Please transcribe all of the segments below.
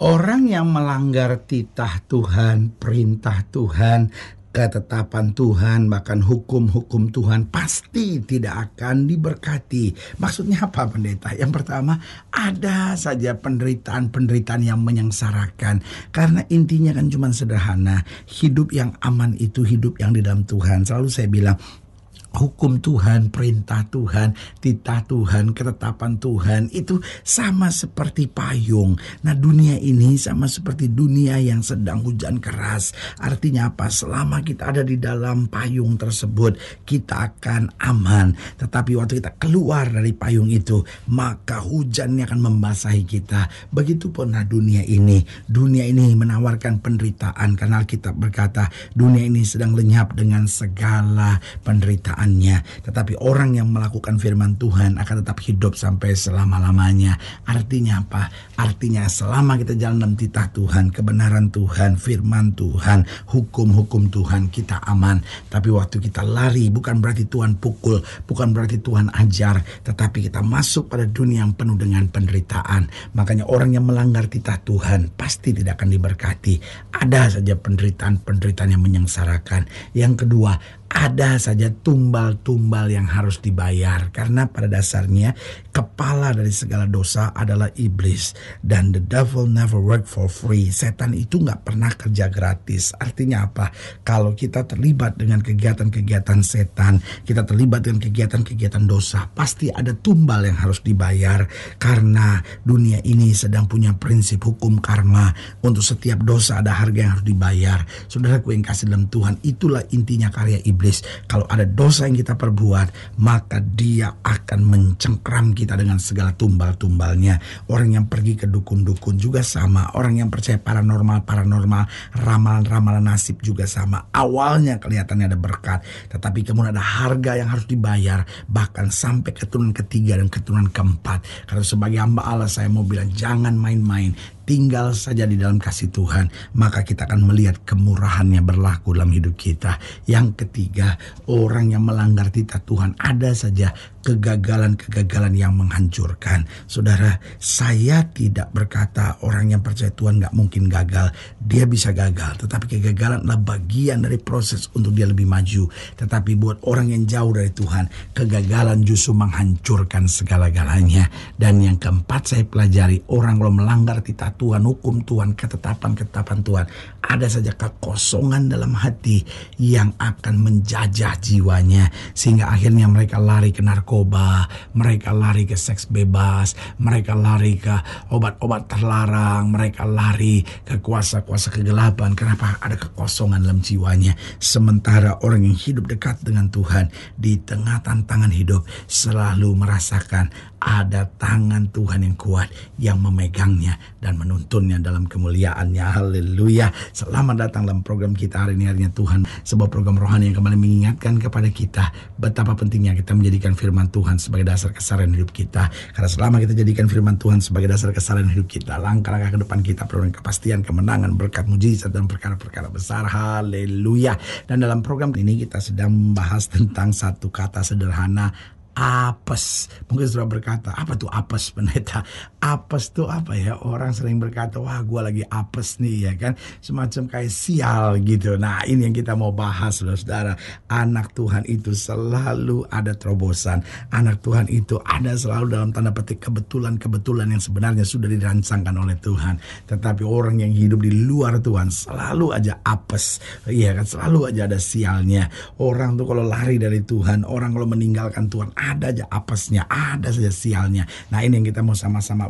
Orang yang melanggar titah Tuhan, perintah Tuhan, ketetapan Tuhan, bahkan hukum-hukum Tuhan pasti tidak akan diberkati. Maksudnya apa pendeta? Yang pertama, ada saja penderitaan-penderitaan yang menyengsarakan. Karena intinya kan cuma sederhana, hidup yang aman itu hidup yang di dalam Tuhan. Selalu saya bilang, hukum Tuhan, perintah Tuhan, titah Tuhan, ketetapan Tuhan itu sama seperti payung. Nah, dunia ini sama seperti dunia yang sedang hujan keras. Artinya apa? Selama kita ada di dalam payung tersebut, kita akan aman. Tetapi waktu kita keluar dari payung itu, maka hujannya akan membasahi kita. Begitupun nah dunia ini. Dunia ini menawarkan penderitaan karena kita berkata, dunia ini sedang lenyap dengan segala penderitaan kenyataannya. Tetapi orang yang melakukan firman Tuhan akan tetap hidup sampai selama-lamanya. Artinya apa? Artinya selama kita jalan dalam titah Tuhan, kebenaran Tuhan, firman Tuhan, hukum-hukum Tuhan, kita aman. Tapi waktu kita lari bukan berarti Tuhan pukul, bukan berarti Tuhan ajar, tetapi kita masuk pada dunia yang penuh dengan penderitaan. Makanya orang yang melanggar titah Tuhan pasti tidak akan diberkati. Ada saja penderitaan-penderitaan yang menyengsarakan. Yang kedua, ada saja tumbal-tumbal yang harus dibayar karena pada dasarnya kepala dari segala dosa adalah iblis dan the devil never work for free setan itu nggak pernah kerja gratis artinya apa kalau kita terlibat dengan kegiatan-kegiatan setan kita terlibat dengan kegiatan-kegiatan dosa pasti ada tumbal yang harus dibayar karena dunia ini sedang punya prinsip hukum karma untuk setiap dosa ada harga yang harus dibayar saudara saudaraku yang kasih dalam Tuhan itulah intinya karya iblis iblis. Kalau ada dosa yang kita perbuat, maka dia akan mencengkram kita dengan segala tumbal-tumbalnya. Orang yang pergi ke dukun-dukun juga sama. Orang yang percaya paranormal-paranormal, ramalan-ramalan nasib juga sama. Awalnya kelihatannya ada berkat, tetapi kemudian ada harga yang harus dibayar. Bahkan sampai keturunan ketiga dan keturunan keempat. Karena sebagai hamba Allah saya mau bilang jangan main-main tinggal saja di dalam kasih Tuhan, maka kita akan melihat kemurahannya berlaku dalam hidup kita. Yang ketiga, orang yang melanggar titah Tuhan ada saja kegagalan-kegagalan yang menghancurkan. Saudara, saya tidak berkata orang yang percaya Tuhan nggak mungkin gagal. Dia bisa gagal, tetapi kegagalan adalah bagian dari proses untuk dia lebih maju. Tetapi buat orang yang jauh dari Tuhan, kegagalan justru menghancurkan segala-galanya. Dan yang keempat saya pelajari, orang kalau melanggar tita Tuhan, hukum Tuhan, ketetapan-ketetapan Tuhan, ada saja kekosongan dalam hati yang akan menjajah jiwanya. Sehingga akhirnya mereka lari ke narkoba narkoba, mereka lari ke seks bebas, mereka lari ke obat-obat terlarang, mereka lari ke kuasa-kuasa kegelapan. Kenapa ada kekosongan dalam jiwanya? Sementara orang yang hidup dekat dengan Tuhan di tengah tantangan hidup selalu merasakan ada tangan Tuhan yang kuat yang memegangnya dan menuntunnya dalam kemuliaannya. Haleluya. Selamat datang dalam program kita hari ini harinya Tuhan. Sebuah program rohani yang kembali mengingatkan kepada kita betapa pentingnya kita menjadikan firman firman Tuhan sebagai dasar kesalahan hidup kita. Karena selama kita jadikan firman Tuhan sebagai dasar kesalahan hidup kita, langkah-langkah ke depan kita perlu kepastian, kemenangan, berkat mujizat dan perkara-perkara besar. Haleluya. Dan dalam program ini kita sedang membahas tentang satu kata sederhana apes. Mungkin sudah berkata, apa tuh apes pendeta? apes tuh apa ya orang sering berkata wah gue lagi apes nih ya kan semacam kayak sial gitu nah ini yang kita mau bahas loh saudara anak Tuhan itu selalu ada terobosan anak Tuhan itu ada selalu dalam tanda petik kebetulan-kebetulan yang sebenarnya sudah dirancangkan oleh Tuhan tetapi orang yang hidup di luar Tuhan selalu aja apes iya kan selalu aja ada sialnya orang tuh kalau lari dari Tuhan orang kalau meninggalkan Tuhan ada aja apesnya ada saja sialnya nah ini yang kita mau sama-sama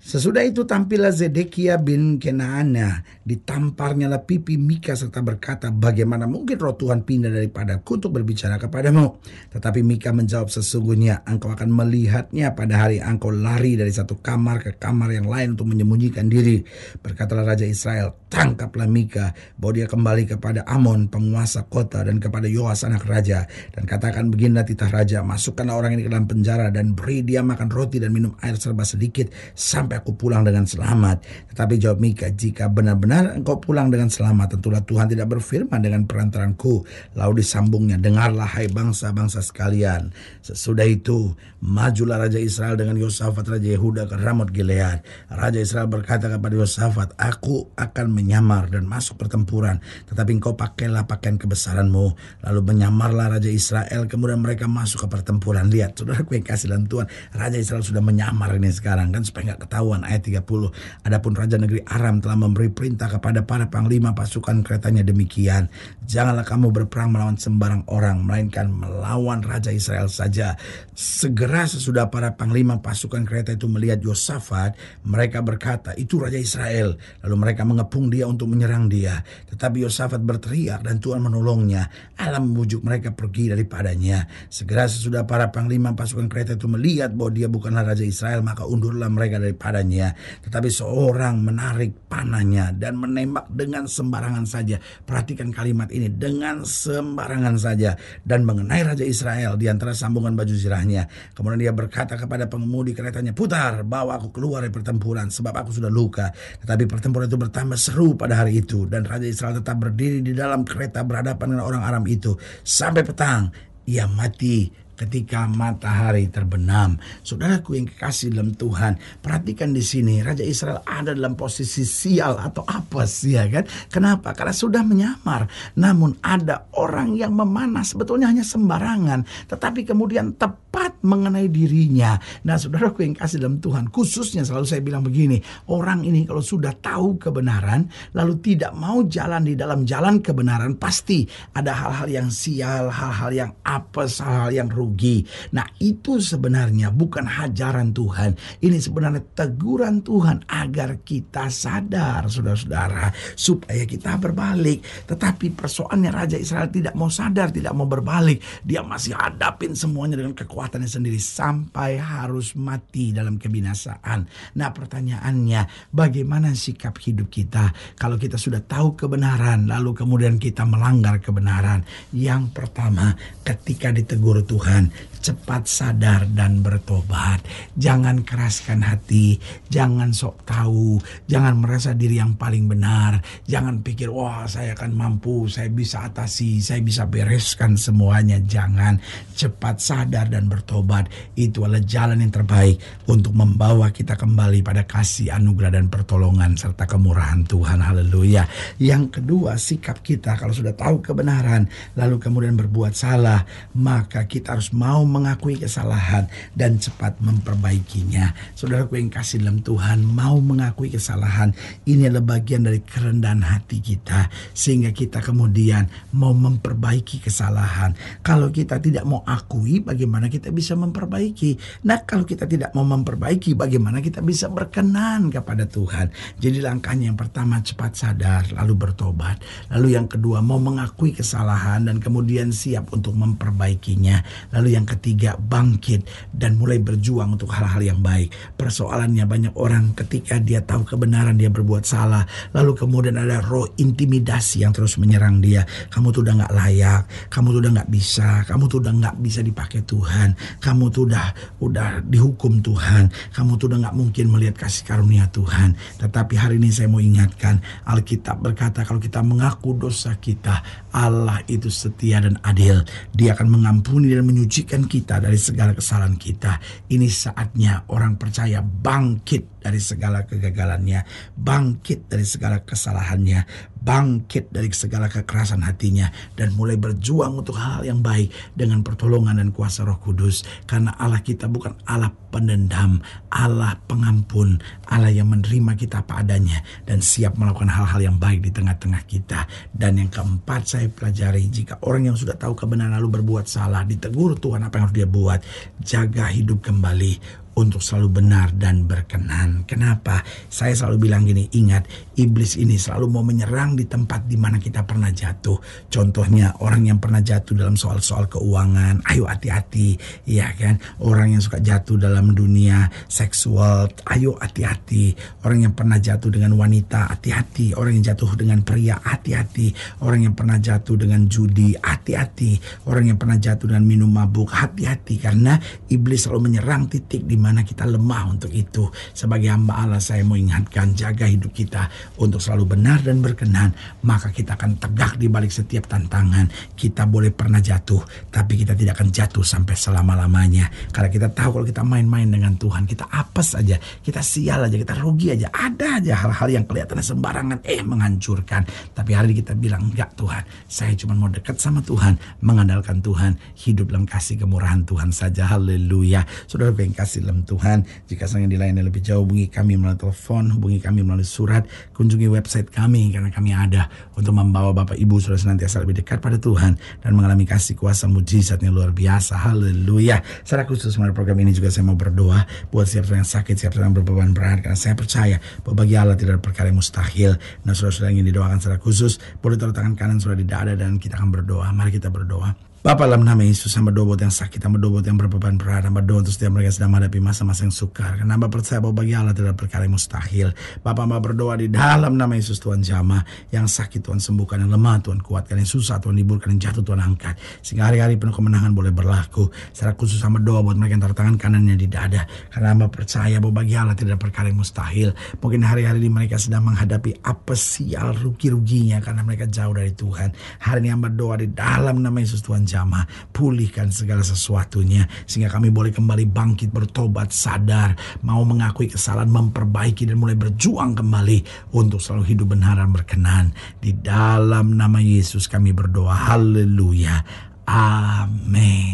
Sesudah itu tampillah Zedekia bin Kenana ditamparnya lah pipi Mika serta berkata, bagaimana mungkin roh Tuhan pindah daripada untuk berbicara kepadamu. Tetapi Mika menjawab sesungguhnya, engkau akan melihatnya pada hari engkau lari dari satu kamar ke kamar yang lain untuk menyembunyikan diri. Berkatalah Raja Israel, tangkaplah Mika, bahwa dia kembali kepada Amon, penguasa kota, dan kepada Yoas anak raja. Dan katakan beginilah titah raja, masukkanlah orang ini ke dalam penjara dan beri dia makan roti dan minum air serba sedikit sampai sampai aku pulang dengan selamat. Tetapi jawab Mika, jika benar-benar engkau pulang dengan selamat, tentulah Tuhan tidak berfirman dengan perantaranku. Lalu disambungnya, dengarlah hai bangsa-bangsa sekalian. Sesudah itu, majulah Raja Israel dengan Yosafat Raja Yehuda ke Ramot Gilead. Raja Israel berkata kepada Yosafat, aku akan menyamar dan masuk pertempuran. Tetapi engkau pakailah pakaian kebesaranmu. Lalu menyamarlah Raja Israel, kemudian mereka masuk ke pertempuran. Lihat, saudara yang kasih dan Tuhan, Raja Israel sudah menyamar ini sekarang kan supaya nggak ketahuan pemberitahuan ayat 30. Adapun raja negeri Aram telah memberi perintah kepada para panglima pasukan keretanya demikian. Janganlah kamu berperang melawan sembarang orang, melainkan melawan raja Israel saja. Segera sesudah para panglima pasukan kereta itu melihat Yosafat, mereka berkata, itu raja Israel. Lalu mereka mengepung dia untuk menyerang dia. Tetapi Yosafat berteriak dan Tuhan menolongnya. Allah membujuk mereka pergi daripadanya. Segera sesudah para panglima pasukan kereta itu melihat bahwa dia bukanlah raja Israel, maka undurlah mereka daripada adanya. Tetapi seorang menarik panahnya dan menembak dengan sembarangan saja. Perhatikan kalimat ini dengan sembarangan saja dan mengenai Raja Israel di antara sambungan baju zirahnya. Kemudian dia berkata kepada pengemudi keretanya, putar, bawa aku keluar dari pertempuran sebab aku sudah luka. Tetapi pertempuran itu bertambah seru pada hari itu dan Raja Israel tetap berdiri di dalam kereta berhadapan dengan orang Aram itu sampai petang ia mati ketika matahari terbenam. Saudaraku yang kekasih dalam Tuhan, perhatikan di sini Raja Israel ada dalam posisi sial atau apa sih ya kan? Kenapa? Karena sudah menyamar. Namun ada orang yang memanas sebetulnya hanya sembarangan, tetapi kemudian tepat mengenai dirinya. Nah, saudaraku yang kasih dalam Tuhan, khususnya selalu saya bilang begini, orang ini kalau sudah tahu kebenaran lalu tidak mau jalan di dalam jalan kebenaran pasti ada hal-hal yang sial, hal-hal yang apa, hal-hal yang rugi rugi. Nah, itu sebenarnya bukan hajaran Tuhan. Ini sebenarnya teguran Tuhan agar kita sadar, saudara-saudara, supaya kita berbalik. Tetapi persoalannya Raja Israel tidak mau sadar, tidak mau berbalik. Dia masih hadapin semuanya dengan kekuatannya sendiri sampai harus mati dalam kebinasaan. Nah, pertanyaannya, bagaimana sikap hidup kita kalau kita sudah tahu kebenaran, lalu kemudian kita melanggar kebenaran? Yang pertama, ketika ditegur Tuhan, Tuhan, cepat sadar dan bertobat. Jangan keraskan hati, jangan sok tahu, jangan merasa diri yang paling benar, jangan pikir wah saya akan mampu, saya bisa atasi, saya bisa bereskan semuanya. Jangan cepat sadar dan bertobat. Itu adalah jalan yang terbaik untuk membawa kita kembali pada kasih anugerah dan pertolongan serta kemurahan Tuhan. Haleluya. Yang kedua, sikap kita kalau sudah tahu kebenaran lalu kemudian berbuat salah, maka kita harus mau mengakui kesalahan dan cepat memperbaikinya. Saudaraku yang kasih dalam Tuhan, mau mengakui kesalahan ini adalah bagian dari kerendahan hati kita sehingga kita kemudian mau memperbaiki kesalahan. Kalau kita tidak mau akui, bagaimana kita bisa memperbaiki? Nah, kalau kita tidak mau memperbaiki, bagaimana kita bisa berkenan kepada Tuhan? Jadi langkahnya yang pertama cepat sadar, lalu bertobat. Lalu yang kedua mau mengakui kesalahan dan kemudian siap untuk memperbaikinya. Lalu yang ketiga, bangkit dan mulai berjuang untuk hal-hal yang baik. Persoalannya banyak orang ketika dia tahu kebenaran dia berbuat salah. Lalu kemudian ada roh intimidasi yang terus menyerang dia. Kamu tuh udah nggak layak, kamu tuh udah nggak bisa, kamu tuh udah nggak bisa dipakai Tuhan, kamu tuh udah udah dihukum Tuhan, kamu tuh udah nggak mungkin melihat kasih karunia Tuhan. Tetapi hari ini saya mau ingatkan, Alkitab berkata kalau kita mengaku dosa kita, Allah itu setia dan adil. Dia akan mengampuni dan menyukai menyucikan kita dari segala kesalahan kita. Ini saatnya orang percaya bangkit dari segala kegagalannya, bangkit dari segala kesalahannya, bangkit dari segala kekerasan hatinya, dan mulai berjuang untuk hal yang baik dengan pertolongan dan kuasa Roh Kudus, karena Allah kita bukan Allah penendam Allah pengampun, Allah yang menerima kita apa adanya, dan siap melakukan hal-hal yang baik di tengah-tengah kita. Dan yang keempat, saya pelajari jika orang yang sudah tahu kebenaran lalu berbuat salah, ditegur Tuhan apa yang harus dia buat, jaga hidup kembali untuk selalu benar dan berkenan. Kenapa? Saya selalu bilang gini, ingat iblis ini selalu mau menyerang di tempat di mana kita pernah jatuh. Contohnya orang yang pernah jatuh dalam soal-soal keuangan, ayo hati-hati, ya kan? Orang yang suka jatuh dalam dunia seksual, ayo hati-hati. Orang yang pernah jatuh dengan wanita, hati-hati. Orang yang jatuh dengan pria, hati-hati. Orang yang pernah jatuh dengan judi, hati-hati. Orang yang pernah jatuh dengan minum mabuk, hati-hati karena iblis selalu menyerang titik di mana kita lemah untuk itu. Sebagai hamba Allah saya mau ingatkan jaga hidup kita untuk selalu benar dan berkenan. Maka kita akan tegak di balik setiap tantangan. Kita boleh pernah jatuh tapi kita tidak akan jatuh sampai selama-lamanya. Karena kita tahu kalau kita main-main dengan Tuhan kita apes aja. Kita sial aja, kita rugi aja. Ada aja hal-hal yang kelihatannya sembarangan eh menghancurkan. Tapi hari ini kita bilang enggak Tuhan. Saya cuma mau dekat sama Tuhan. Mengandalkan Tuhan. Hidup dalam kasih kemurahan Tuhan saja. Haleluya. Saudara yang kasih dalam Tuhan. Jika yang dilayani lebih jauh, hubungi kami melalui telepon, hubungi kami melalui surat, kunjungi website kami karena kami ada untuk membawa Bapak Ibu sudah senantiasa lebih dekat pada Tuhan dan mengalami kasih kuasa mujizat yang luar biasa. Haleluya. Secara khusus melalui program ini juga saya mau berdoa buat siapa yang sakit, siapa yang berbeban berat karena saya percaya bahwa bagi Allah tidak ada perkara yang mustahil. Nah, saudara-saudara ingin didoakan secara khusus, boleh taruh tangan kanan sudah di dada dan kita akan berdoa. Mari kita berdoa. Bapak dalam nama Yesus hamba doa buat yang sakit, hamba doa buat yang berbeban berat, hamba doa untuk setiap mereka sedang menghadapi masa-masa yang sukar. Karena hamba percaya bahwa bagi Allah tidak perkara yang mustahil. Bapak hamba berdoa di dalam nama Yesus Tuhan jama. Yang sakit Tuhan sembuhkan, yang lemah Tuhan kuatkan, yang susah Tuhan liburkan, yang jatuh Tuhan angkat. Sehingga hari-hari penuh kemenangan boleh berlaku. Secara khusus hamba doa buat mereka yang taruh tangan kanannya di dada. Karena hamba percaya bahwa bagi Allah tidak perkara yang mustahil. Mungkin hari-hari ini mereka sedang menghadapi apa sial rugi-ruginya karena mereka jauh dari Tuhan. Hari ini hamba doa di dalam nama Yesus Tuhan jamaah, pulihkan segala sesuatunya sehingga kami boleh kembali bangkit bertobat, sadar, mau mengakui kesalahan, memperbaiki dan mulai berjuang kembali untuk selalu hidup benar dan berkenan. Di dalam nama Yesus kami berdoa. Haleluya. Amin.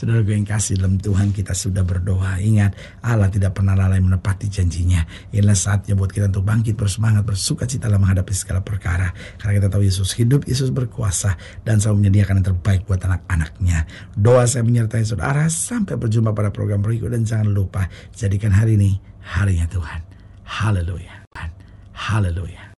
Saudara gue yang kasih dalam Tuhan kita sudah berdoa. Ingat Allah tidak pernah lalai menepati janjinya. Inilah saatnya buat kita untuk bangkit bersemangat bersuka cita dalam menghadapi segala perkara. Karena kita tahu Yesus hidup, Yesus berkuasa dan selalu menyediakan yang terbaik buat anak-anaknya. Doa saya menyertai saudara sampai berjumpa pada program berikut dan jangan lupa jadikan hari ini harinya Tuhan. Haleluya. Haleluya.